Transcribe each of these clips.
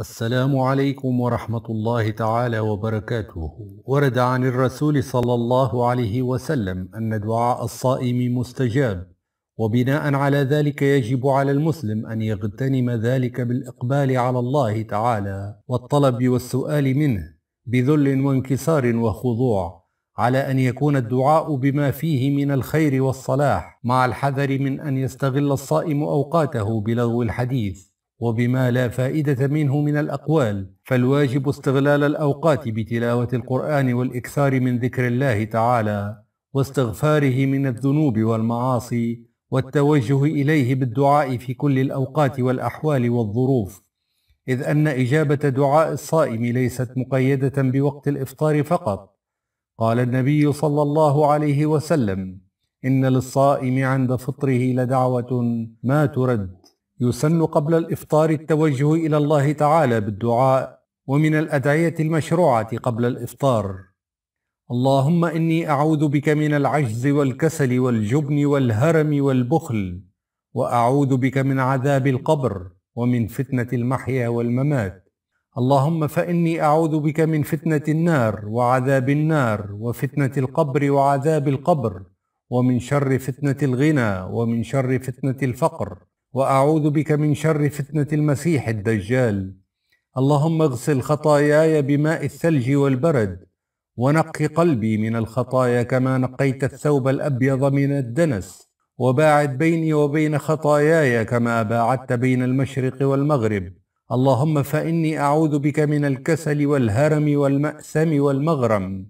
السلام عليكم ورحمة الله تعالى وبركاته ورد عن الرسول صلى الله عليه وسلم أن دعاء الصائم مستجاب وبناء على ذلك يجب على المسلم أن يغتنم ذلك بالإقبال على الله تعالى والطلب والسؤال منه بذل وانكسار وخضوع على أن يكون الدعاء بما فيه من الخير والصلاح مع الحذر من أن يستغل الصائم أوقاته بلغو الحديث وبما لا فائدة منه من الأقوال فالواجب استغلال الأوقات بتلاوة القرآن والإكثار من ذكر الله تعالى واستغفاره من الذنوب والمعاصي والتوجه إليه بالدعاء في كل الأوقات والأحوال والظروف إذ أن إجابة دعاء الصائم ليست مقيدة بوقت الإفطار فقط قال النبي صلى الله عليه وسلم إن للصائم عند فطره لدعوة ما ترد يسن قبل الافطار التوجه الى الله تعالى بالدعاء ومن الادعيه المشروعه قبل الافطار اللهم اني اعوذ بك من العجز والكسل والجبن والهرم والبخل واعوذ بك من عذاب القبر ومن فتنه المحيا والممات اللهم فاني اعوذ بك من فتنه النار وعذاب النار وفتنه القبر وعذاب القبر ومن شر فتنه الغنى ومن شر فتنه الفقر واعوذ بك من شر فتنه المسيح الدجال اللهم اغسل خطاياي بماء الثلج والبرد ونق قلبي من الخطايا كما نقيت الثوب الابيض من الدنس وباعد بيني وبين خطاياي كما باعدت بين المشرق والمغرب اللهم فاني اعوذ بك من الكسل والهرم والماسم والمغرم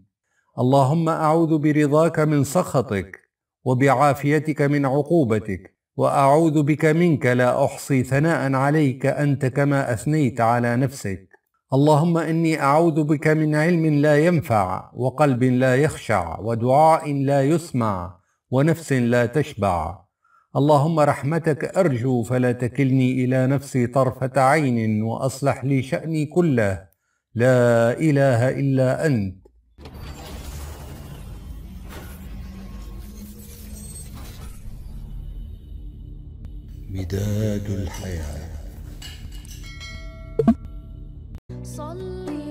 اللهم اعوذ برضاك من سخطك وبعافيتك من عقوبتك واعوذ بك منك لا احصي ثناء عليك انت كما اثنيت على نفسك اللهم اني اعوذ بك من علم لا ينفع وقلب لا يخشع ودعاء لا يسمع ونفس لا تشبع اللهم رحمتك ارجو فلا تكلني الى نفسي طرفه عين واصلح لي شاني كله لا اله الا انت مداد الحياة صلي